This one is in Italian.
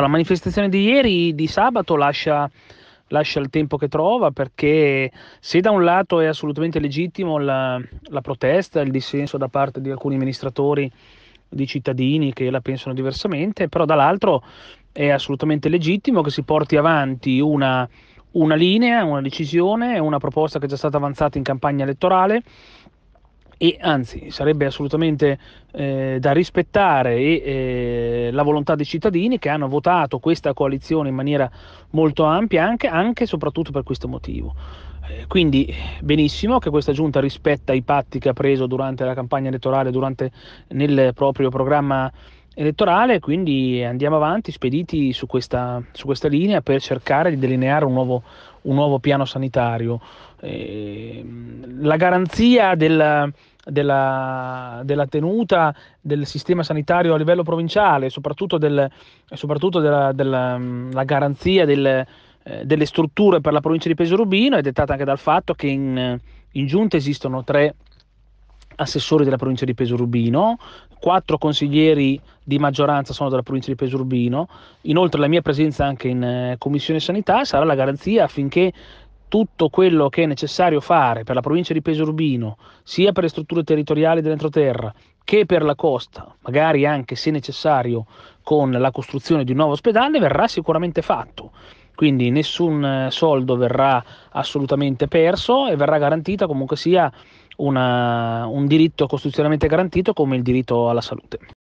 La manifestazione di ieri, di sabato, lascia, lascia, il tempo che trova perché se da un lato è assolutamente legittimo la, la protesta, il dissenso da parte di alcuni amministratori, di cittadini che la pensano diversamente, però dall'altro è assolutamente legittimo che si porti avanti una, una linea, una decisione, una proposta che è già stata avanzata in campagna elettorale e anzi sarebbe assolutamente eh, da rispettare e, eh, la volontà dei cittadini che hanno votato questa coalizione in maniera molto ampia anche, e soprattutto per questo motivo. Eh, quindi benissimo che questa giunta rispetta i patti che ha preso durante la campagna elettorale, durante, nel proprio programma elettorale, quindi andiamo avanti spediti su questa, su questa linea per cercare di delineare un nuovo, un nuovo piano sanitario. Eh, la garanzia della, della, della tenuta del sistema sanitario a livello provinciale, soprattutto, del, soprattutto della, della garanzia del, eh, delle strutture per la provincia di Pesorubino è dettata anche dal fatto che in, in giunta esistono tre assessori della provincia di Pesorubino, quattro consiglieri di maggioranza sono della provincia di Pesorubino, inoltre la mia presenza anche in eh, Commissione Sanità sarà la garanzia affinché tutto quello che è necessario fare per la provincia di Pesorbino, sia per le strutture territoriali dell'entroterra che per la costa, magari anche se necessario con la costruzione di un nuovo ospedale, verrà sicuramente fatto. Quindi nessun eh, soldo verrà assolutamente perso e verrà garantita comunque sia una, un diritto costituzionalmente garantito come il diritto alla salute.